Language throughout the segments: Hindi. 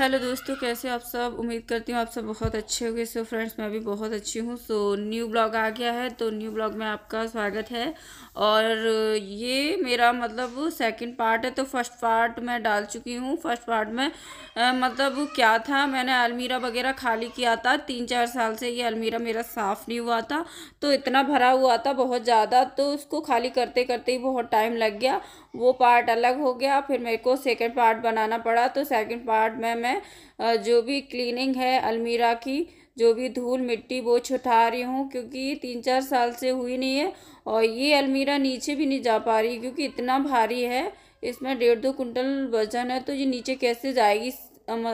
हेलो दोस्तों कैसे आप सब उम्मीद करती हूँ आप सब बहुत अच्छे होंगे सो फ्रेंड्स मैं भी बहुत अच्छी हूँ सो न्यू ब्लॉग आ गया है तो न्यू ब्लॉग में आपका स्वागत है और ये मेरा मतलब सेकंड पार्ट है तो फर्स्ट पार्ट मैं डाल चुकी हूँ फर्स्ट पार्ट में आ, मतलब क्या था मैंने अलमीरा वगैरह खाली किया था तीन चार साल से ये अलमीरा मेरा साफ़ नहीं हुआ था तो इतना भरा हुआ था बहुत ज़्यादा तो उसको खाली करते करते ही बहुत टाइम लग गया वो पार्ट अलग हो गया फिर मेरे को सेकेंड पार्ट बनाना पड़ा तो सेकेंड पार्ट में मैं जो भी क्लीनिंग है अलमीरा की जो भी धूल मिट्टी वो छुटा रही हूँ क्योंकि तीन चार साल से हुई नहीं है और ये अलमीरा नीचे भी नहीं जा पा रही क्योंकि इतना भारी है इसमें डेढ़ दो कुंटल वजन है तो ये नीचे कैसे जाएगी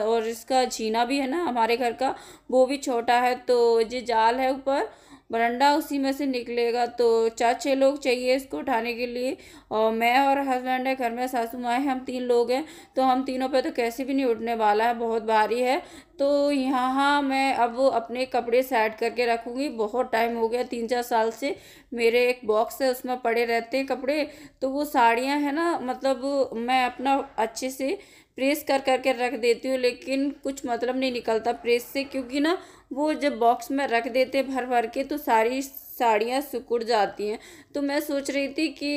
और इसका जीना भी है ना हमारे घर का वो भी छोटा है तो ये जाल है ऊपर बरंडा उसी में से निकलेगा तो चार छः लोग चाहिए इसको उठाने के लिए और मैं और हस्बैंड है घर में सासू माँ हम तीन लोग हैं तो हम तीनों पे तो कैसे भी नहीं उठने वाला है बहुत भारी है तो यहाँ मैं अब अपने कपड़े सेट करके रखूँगी बहुत टाइम हो गया तीन चार साल से मेरे एक बॉक्स है उसमें पड़े रहते हैं कपड़े तो वो साड़ियाँ हैं ना मतलब मैं अपना अच्छे से प्रेस कर करके रख देती हूँ लेकिन कुछ मतलब नहीं निकलता प्रेस से क्योंकि ना वो जब बॉक्स में रख देते भर भर के तो सारी साड़ियाँ सिकुड़ जाती हैं तो मैं सोच रही थी कि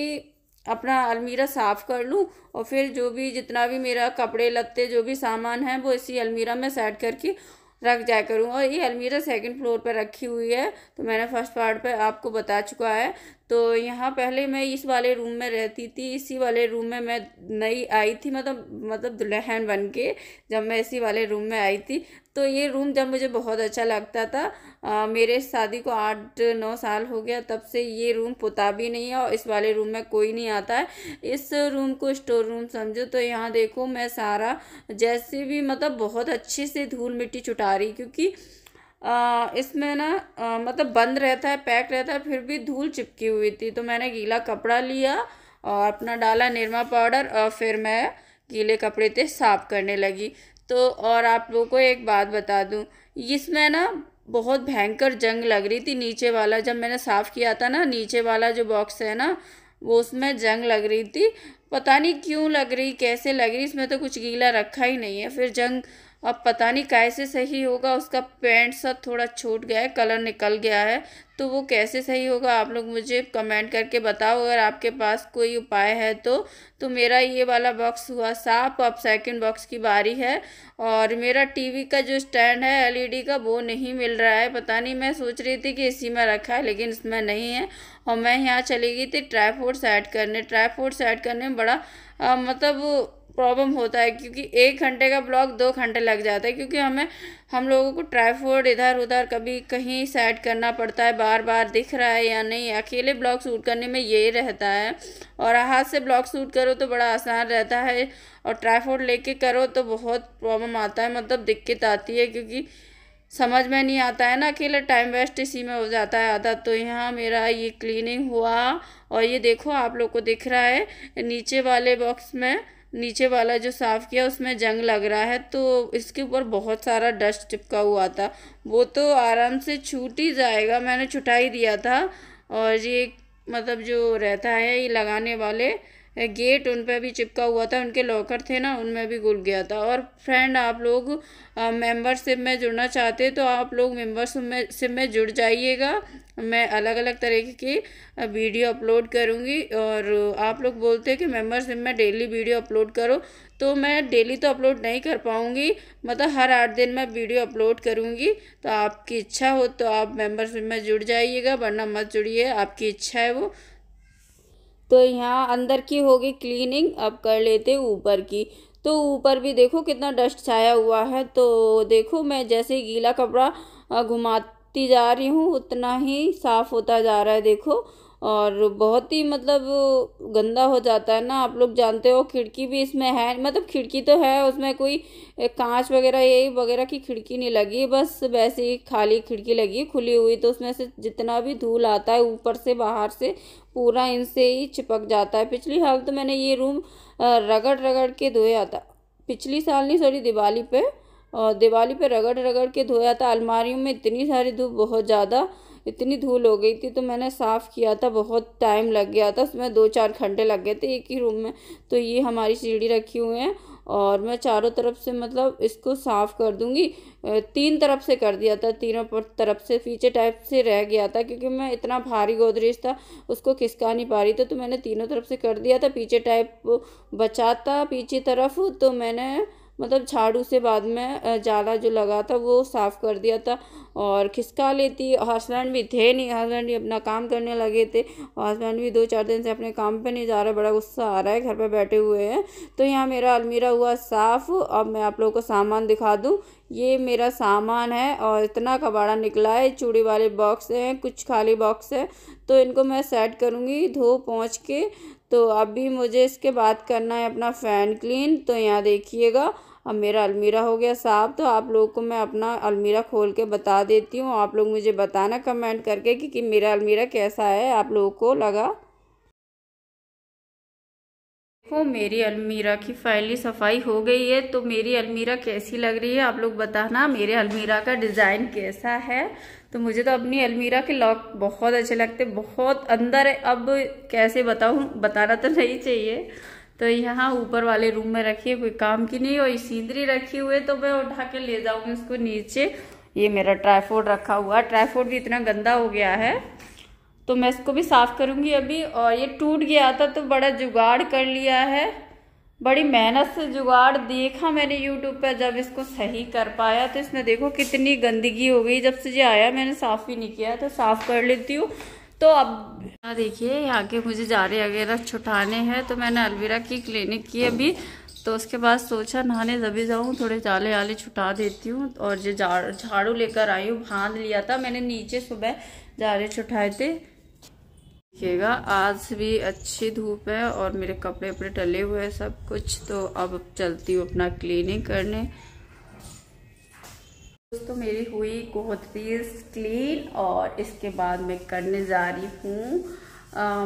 अपना अलमीरा साफ़ कर लूँ और फिर जो भी जितना भी मेरा कपड़े लत्ते जो भी सामान है वो इसी अलमीरा में सेट करके रख जा करूँ और ये अलमीरा सेकंड फ्लोर पर रखी हुई है तो मैंने फर्स्ट पार्ट पर आपको बता चुका है तो यहाँ पहले मैं इस वाले रूम में रहती थी इसी वाले रूम में मैं नई आई थी मतलब मतलब दुल्हन बन के जब मैं इसी वाले रूम में आई थी तो ये रूम जब मुझे बहुत अच्छा लगता था आ, मेरे शादी को आठ नौ साल हो गया तब से ये रूम पुता भी नहीं है और इस वाले रूम में कोई नहीं आता है इस रूम को स्टोर रूम समझो तो यहाँ देखो मैं सारा जैसे भी मतलब बहुत अच्छे से धूल मिट्टी छुटा रही क्योंकि इसमें ना मतलब बंद रहता है पैक रहता है फिर भी धूल चिपकी हुई थी तो मैंने गीला कपड़ा लिया और अपना डाला निरमा पाउडर और फिर मैं गीले कपड़े से साफ़ करने लगी तो और आप लोगों को एक बात बता दूँ इसमें ना बहुत भयंकर जंग लग रही थी नीचे वाला जब मैंने साफ़ किया था ना नीचे वाला जो बॉक्स है ना वो उसमें जंग लग रही थी पता नहीं क्यों लग रही कैसे लग रही इसमें तो कुछ गीला रखा ही नहीं है फिर जंग अब पता नहीं कैसे सही होगा उसका पेंट सा थोड़ा छूट गया है कलर निकल गया है तो वो कैसे सही होगा आप लोग मुझे कमेंट करके बताओ अगर आपके पास कोई उपाय है तो तो मेरा ये वाला बॉक्स हुआ साफ अब सेकंड बॉक्स की बारी है और मेरा टीवी का जो स्टैंड है एलईडी e का वो नहीं मिल रहा है पता नहीं मैं सोच रही थी कि इसी में रखा है लेकिन इसमें नहीं है और मैं यहाँ चली गई थी ट्राईफोर्ड सेट करने ट्राईफोर्ड सेट करने में बड़ा आ, मतलब प्रॉब्लम होता है क्योंकि एक घंटे का ब्लॉग दो घंटे लग जाता है क्योंकि हमें हम लोगों को ट्राईफोर्ड इधर उधर कभी कहीं सेट करना पड़ता है बार बार दिख रहा है या नहीं अकेले ब्लॉग शूट करने में यही रहता है और हाथ से ब्लॉग शूट करो तो बड़ा आसान रहता है और ट्राईफोर्ड लेके करो तो बहुत प्रॉब्लम आता है मतलब दिक्कत आती है क्योंकि समझ में नहीं आता है ना अकेले टाइम वेस्ट इसी में हो जाता है आधा तो यहाँ मेरा ये क्लीनिंग हुआ और ये देखो आप लोग को दिख रहा है नीचे वाले बॉक्स में नीचे वाला जो साफ़ किया उसमें जंग लग रहा है तो इसके ऊपर बहुत सारा डस्ट चिपका हुआ था वो तो आराम से छूट ही जाएगा मैंने छुटा ही दिया था और ये मतलब जो रहता है ये लगाने वाले गेट उन पर भी चिपका हुआ था उनके लॉकर थे ना उनमें भी घुल गया था और फ्रेंड आप लोग मेंबरशिप में जुड़ना चाहते तो आप लोग मेंबरशिप में सिप में जुड़ जाइएगा मैं अलग अलग तरीके की वीडियो अपलोड करूँगी और आप लोग बोलते हैं कि मेंबरशिप में डेली वीडियो अपलोड करो तो मैं डेली तो अपलोड नहीं कर पाऊँगी मतलब हर आठ दिन में वीडियो अपलोड करूँगी तो आपकी इच्छा हो तो आप मेम्बरशिप में जुड़ जाइएगा वरना मत जुड़िए आपकी इच्छा है वो तो यहाँ अंदर की होगी क्लीनिंग अब कर लेते ऊपर की तो ऊपर भी देखो कितना डस्ट छाया हुआ है तो देखो मैं जैसे गीला कपड़ा घुमाती जा रही हूँ उतना ही साफ़ होता जा रहा है देखो और बहुत ही मतलब गंदा हो जाता है ना आप लोग जानते हो खिड़की भी इसमें है मतलब खिड़की तो है उसमें कोई कांच वगैरह यही वगैरह की खिड़की नहीं लगी बस वैसे ही खाली खिड़की लगी खुली हुई तो उसमें से जितना भी धूल आता है ऊपर से बाहर से पूरा इनसे ही चिपक जाता है पिछली हाल तो मैंने ये रूम रगड़ रगड़ के धोया था पिछली साल नहीं सॉरी दिवाली पर और दिवाली पे रगड़ रगड़ के धोया था अलमारियों में इतनी सारी धूप बहुत ज़्यादा इतनी धूल हो गई थी तो मैंने साफ़ किया था बहुत टाइम लग गया था उसमें दो चार घंटे लग गए थे एक ही रूम में तो ये हमारी सीढ़ी रखी हुई है और मैं चारों तरफ से मतलब इसको साफ़ कर दूँगी तीन तरफ से कर दिया था तीनों पर तरफ से पीछे टाइप से रह गया था क्योंकि मैं इतना भारी गोदरेज था उसको खिसका नहीं पा रही थी तो मैंने तीनों तरफ से कर दिया था पीछे टाइप बचा था पीछे तरफ तो मैंने मतलब झाड़ू से बाद में जाला जो लगा था वो साफ़ कर दिया था और खिसका लेती हस्बैंड भी थे नहीं हस्बैंड भी अपना काम करने लगे थे और हस्बैंड भी दो चार दिन से अपने काम पे नहीं जा रहा बड़ा गुस्सा आ रहा है घर पे बैठे हुए हैं तो यहाँ मेरा अलमीरा हुआ साफ़ अब मैं आप लोगों को सामान दिखा दूँ ये मेरा सामान है और इतना कबाड़ा निकला है चूड़ी वाले बॉक्स हैं कुछ खाली बॉक्स हैं तो इनको मैं सेट करूँगी धो पहुँच के तो अभी मुझे इसके बाद करना है अपना फ़ैन क्लीन तो यहाँ देखिएगा अब मेरा अलमीरा हो गया साफ तो आप लोगों को मैं अपना अलमीरा खोल के बता देती हूँ आप लोग मुझे बताना कमेंट करके कि, कि मेरा अलमीरा कैसा है आप लोगों को लगा हो मेरी अलमीरा की फाइनली सफाई हो गई है तो मेरी अलमीरा कैसी लग रही है आप लोग बताना मेरे अलमीरा का डिज़ाइन कैसा है तो मुझे तो अपनी अलमीरा के लॉक बहुत अच्छे लगते बहुत अंदर है अब कैसे बताऊँ बताना तो नहीं चाहिए तो यहाँ ऊपर वाले रूम में रखी है कोई काम की नहीं और सीनरी रखी हुई है तो मैं उठा के ले जाऊँगी उसको नीचे ये मेरा ट्राईफोड रखा हुआ ट्राईफोड भी इतना गंदा हो गया है तो मैं इसको भी साफ़ करूँगी अभी और ये टूट गया था तो बड़ा जुगाड़ कर लिया है बड़ी मेहनत से जुगाड़ देखा मैंने यूट्यूब पर जब इसको सही कर पाया तो इसमें देखो कितनी गंदगी हो गई जब से ये आया मैंने साफ़ भी नहीं किया तो साफ़ कर लेती हूँ तो अब देखिए यहाँ के मुझे रहे वगैरह छुटाने हैं तो मैंने अलविरा की क्लिनिक की अभी तो उसके बाद सोचा नहाने जब भी जाऊँ थोड़े जाले आले छुटा देती हूँ और जो झाड़ू लेकर आई हूँ भाँध लिया था मैंने नीचे सुबह जाले छुटाए थे देखिएगा आज भी अच्छी धूप है और मेरे कपड़े वपड़े टले हुए हैं सब कुछ तो अब चलती हूँ अपना क्लीनिंग करने दोस्तों मेरी हुई गोदरेज क्लीन और इसके बाद मैं करने जा रही हूँ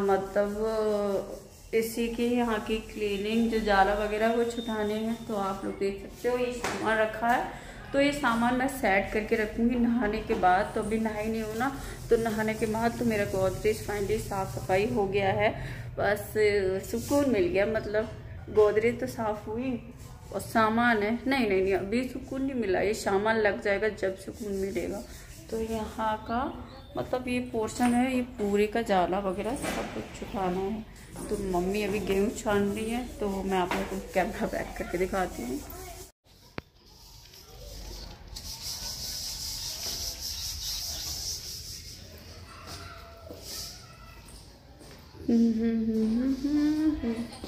मतलब इसी के यहाँ की क्लीनिंग जो जाला वगैरह कुछ उठाने हैं तो आप लोग देख सकते हो ये सामान रखा है तो ये सामान मैं सेट करके रखूँगी नहाने के बाद तो अभी नहाई नहीं हो ना तो नहाने के बाद तो मेरा गोदरेज फाइनली साफ़ सफाई हो गया है बस सुकून मिल गया मतलब गोदरेज तो साफ़ हुई और सामान है नहीं नहीं नहीं अभी सुकून नहीं मिला ये सामान लग जाएगा जब सुकून मिलेगा तो यहाँ का मतलब ये पोर्शन है ये पूरे का जाला वगैरह सब कुछ छुपाना है तो मम्मी अभी गेहूँ छान रही है तो मैं आप लोग को कैमरा बैक करके दिखाती हूँ Mm-hmm. mm-hmm, mm-hmm.